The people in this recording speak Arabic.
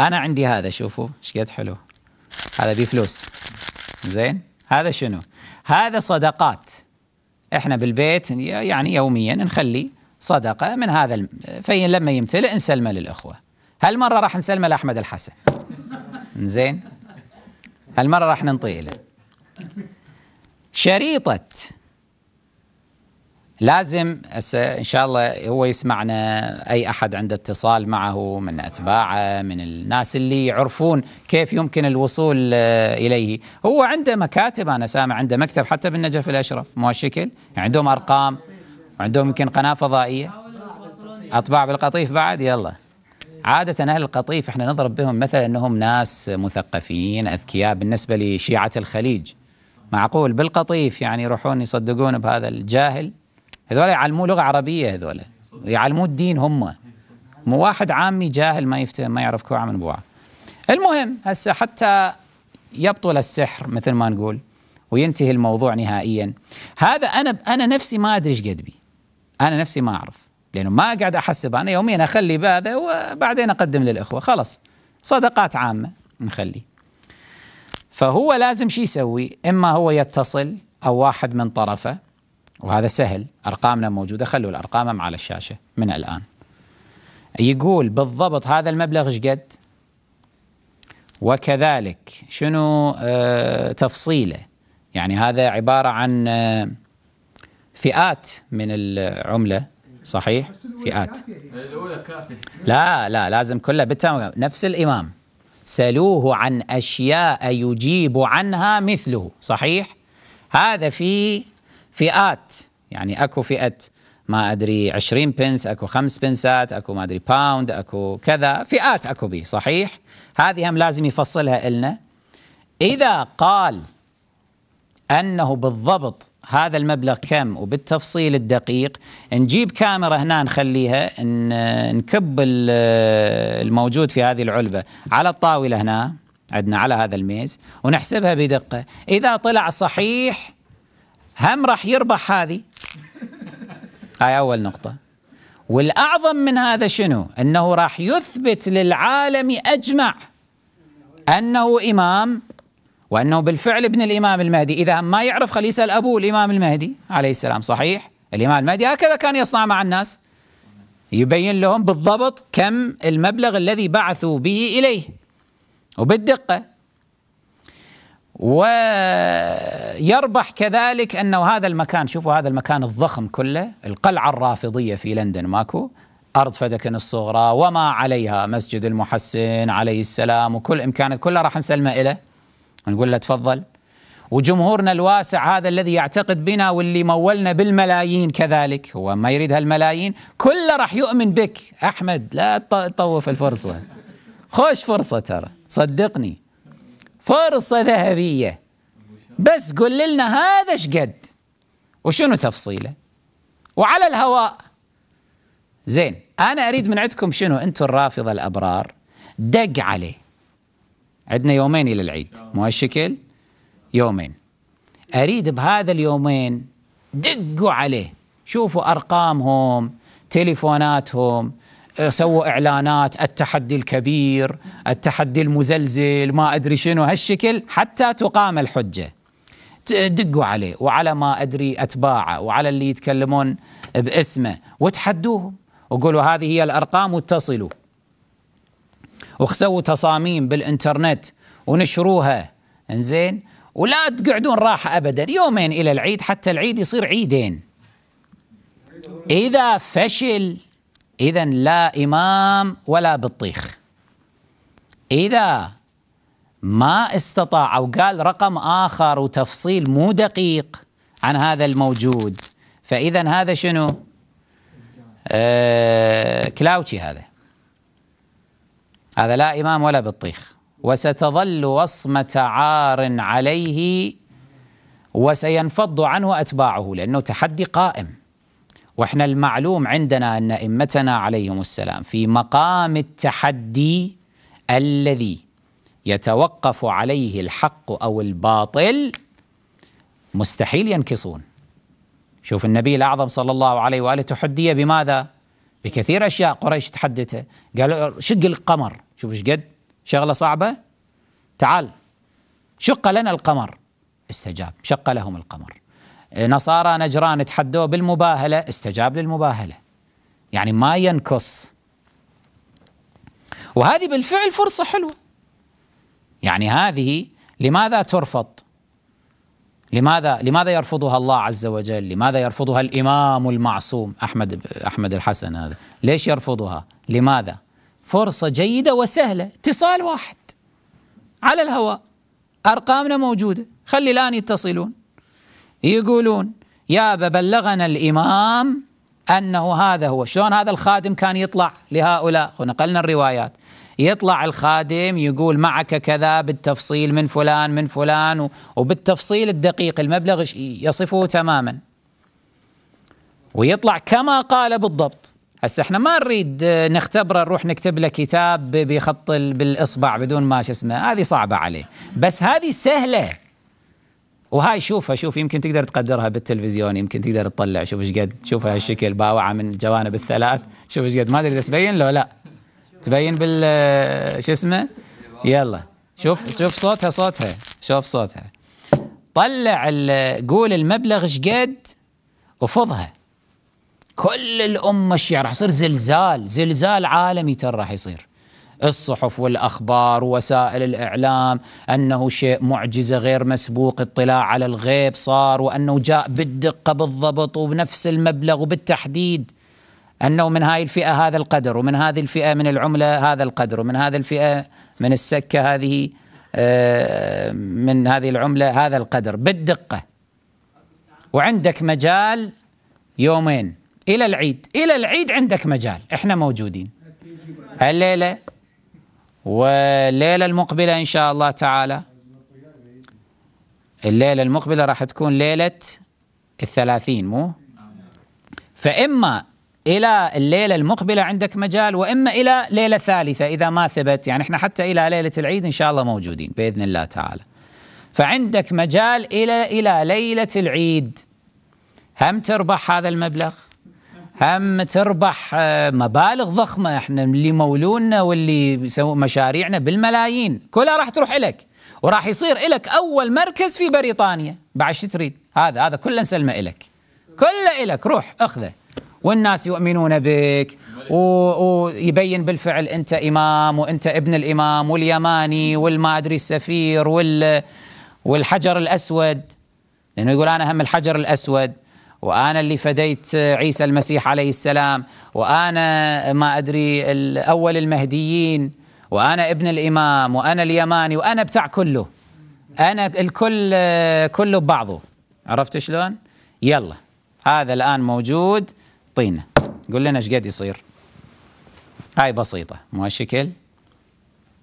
انا عندي هذا شوفوا ايش قد حلو هذا بفلوس زين هذا شنو هذا صدقات احنا بالبيت يعني يوميا نخلي صدقه من هذا الم... فين لما يمتلئ نسلمه للاخوه هالمره راح نسلمه لاحمد الحسن زين هالمره راح ننطيه له شريطه لازم ان شاء الله هو يسمعنا اي احد عنده اتصال معه من اتباعه من الناس اللي يعرفون كيف يمكن الوصول آه، اليه هو عنده مكاتب انا سامع عنده مكتب حتى بالنجف الاشرف مو هالشكل يعني عندهم ارقام عندهم يمكن قناه فضائيه اطباع بالقطيف بعد يلا عادة أهل القطيف احنا نضرب بهم مثلا أنهم ناس مثقفين أذكياء بالنسبة لشيعة الخليج معقول بالقطيف يعني يروحون يصدقون بهذا الجاهل هذول يعلموه لغه عربيه هذول يعلموه الدين هم مو واحد عامي جاهل ما يفتهم ما يعرف كوعه من بوعه المهم هسه حتى يبطل السحر مثل ما نقول وينتهي الموضوع نهائيا هذا انا انا نفسي ما ادري ايش قد بي انا نفسي ما اعرف لانه ما قاعد احسب انا يوميا اخلي بهذا وبعدين اقدم للاخوه خلاص صدقات عامه نخلي فهو لازم شو يسوي اما هو يتصل او واحد من طرفه وهذا سهل أرقامنا موجودة خلوا الأرقام على الشاشة من الآن يقول بالضبط هذا المبلغ ايش قد وكذلك شنو آه تفصيله يعني هذا عبارة عن آه فئات من العملة صحيح فئات لا لا لازم كلها بالتمام نفس الإمام سلوه عن أشياء يجيب عنها مثله صحيح هذا في فئات يعني اكو فئه ما ادري 20 بنس اكو 5 بنسات اكو ما ادري باوند اكو كذا فئات اكو بي صحيح هذه هم لازم يفصلها لنا اذا قال انه بالضبط هذا المبلغ كم وبالتفصيل الدقيق نجيب كاميرا هنا نخليها نكب الموجود في هذه العلبة على الطاولة هنا عندنا على هذا الميز ونحسبها بدقة إذا طلع صحيح هم راح يربح هذه هاي أول نقطة والأعظم من هذا شنو أنه راح يثبت للعالم أجمع أنه إمام وأنه بالفعل ابن الإمام المهدي إذا ما يعرف خليه يسأل أبوه الإمام المهدي عليه السلام صحيح الإمام المهدي هكذا كان يصنع مع الناس يبين لهم بالضبط كم المبلغ الذي بعثوا به إليه وبالدقة و يربح كذلك انه هذا المكان شوفوا هذا المكان الضخم كله القلعه الرافضيه في لندن ماكو ارض فدكن الصغرى وما عليها مسجد المحسن عليه السلام وكل امكانات كلها راح نسلمه له نقول له تفضل وجمهورنا الواسع هذا الذي يعتقد بنا واللي مولنا بالملايين كذلك هو ما يريد هالملايين كله راح يؤمن بك احمد لا تطوف الفرصه خوش فرصه ترى صدقني فرصه ذهبيه بس قل لنا هذا شقد وشنو تفصيله وعلى الهواء زين انا اريد من عندكم شنو انتم الرافضه الابرار دق عليه عندنا يومين الى العيد مو هالشكل يومين اريد بهذا اليومين دقوا عليه شوفوا ارقامهم تليفوناتهم سووا اعلانات التحدي الكبير التحدي المزلزل ما ادري شنو هالشكل حتى تقام الحجه دقوا عليه وعلى ما أدري أتباعه وعلى اللي يتكلمون باسمه وتحدوهم وقولوا هذه هي الأرقام واتصلوا وخسوا تصاميم بالإنترنت ونشروها انزين ولا تقعدون راحة أبدا يومين إلى العيد حتى العيد يصير عيدين إذا فشل إذا لا إمام ولا بطيخ إذا ما استطاع أو قال رقم آخر وتفصيل مو دقيق عن هذا الموجود فإذا هذا شنو آه كلاوتشي هذا هذا لا إمام ولا بطيخ وستظل وصمة عار عليه وسينفض عنه أتباعه لأنه تحدي قائم واحنا المعلوم عندنا أن أئمتنا عليهم السلام في مقام التحدي الذي يتوقف عليه الحق أو الباطل مستحيل ينكصون شوف النبي الأعظم صلى الله عليه وآله تحدي بماذا بكثير أشياء قريش تحدته قال شق القمر شوف ايش قد شغلة صعبة تعال شق لنا القمر استجاب شق لهم القمر نصارى نجران تحدوه بالمباهلة استجاب للمباهلة يعني ما ينكص وهذه بالفعل فرصة حلوة يعني هذه لماذا ترفض؟ لماذا لماذا يرفضها الله عز وجل؟ لماذا يرفضها الامام المعصوم احمد احمد الحسن هذا؟ ليش يرفضها؟ لماذا؟ فرصه جيده وسهله، اتصال واحد على الهواء ارقامنا موجوده، خلي الان يتصلون يقولون يا بلغنا الامام انه هذا هو، شلون هذا الخادم كان يطلع لهؤلاء ونقلنا الروايات يطلع الخادم يقول معك كذا بالتفصيل من فلان من فلان وبالتفصيل الدقيق المبلغ يصفه تماما ويطلع كما قال بالضبط هسه احنا ما نريد آه، نختبره نروح نكتب له كتاب بخط بالاصبع بدون ما شو اسمه هذه صعبه عليه بس هذه سهله وهاي شوفها شوف يمكن تقدر تقدرها بالتلفزيون يمكن تقدر تطلع شوف ايش قد شوف هالشكل باوعه من الجوانب الثلاث شوف ايش قد ما ادري اذا تبين لو لا تبين بال آه، شو اسمه يلا شوف شوف صوتها صوتها شوف صوتها طلع قول المبلغ شقد وفضها كل الأمة الشيعة راح يصير زلزال زلزال عالمي ترى راح يصير الصحف والأخبار ووسائل الإعلام أنه شيء معجزة غير مسبوق اطلاع على الغيب صار وأنه جاء بالدقة بالضبط وبنفس المبلغ وبالتحديد أنه من هاي الفئة هذا القدر ومن هذه الفئة من العملة هذا القدر ومن هذه الفئة من السكة هذه آه، من هذه العملة هذا القدر بالدقة وعندك مجال يومين إلى العيد إلى العيد عندك مجال إحنا موجودين الليلة والليلة المقبلة إن شاء الله تعالى الليلة المقبلة راح تكون ليلة الثلاثين مو فإما الى الليله المقبله عندك مجال واما الى ليله ثالثه اذا ما ثبت يعني احنا حتى الى ليله العيد ان شاء الله موجودين باذن الله تعالى. فعندك مجال الى الى ليله العيد هم تربح هذا المبلغ هم تربح آه، مبالغ ضخمه احنا اللي مولونا واللي يسوون مشاريعنا بالملايين كلها راح تروح لك وراح يصير لك اول مركز في بريطانيا بعد شو تريد هذا هذا كله نسلمه لك كله لك روح اخذه والناس يؤمنون بك ويبين بالفعل انت امام وانت ابن الامام واليماني والما ادري السفير وال والحجر الاسود لانه يقول انا هم الحجر الاسود وانا اللي فديت عيسى المسيح عليه السلام وانا ما ادري اول المهديين وانا ابن الامام وانا اليماني وانا بتاع كله انا الكل كله ببعضه عرفت شلون؟ يلا هذا الان موجود طينه قول لنا ايش قاعد يصير هاي بسيطه مو هالشكل